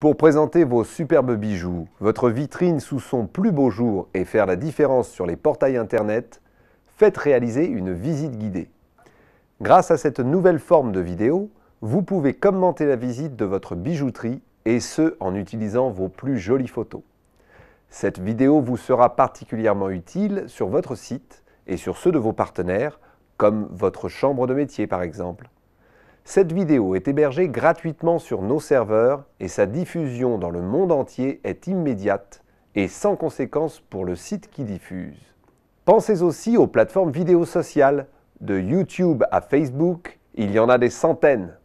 Pour présenter vos superbes bijoux, votre vitrine sous son plus beau jour et faire la différence sur les portails Internet, faites réaliser une visite guidée. Grâce à cette nouvelle forme de vidéo, vous pouvez commenter la visite de votre bijouterie et ce en utilisant vos plus jolies photos. Cette vidéo vous sera particulièrement utile sur votre site et sur ceux de vos partenaires, comme votre chambre de métier par exemple. Cette vidéo est hébergée gratuitement sur nos serveurs et sa diffusion dans le monde entier est immédiate et sans conséquence pour le site qui diffuse. Pensez aussi aux plateformes vidéo sociales. De YouTube à Facebook, il y en a des centaines.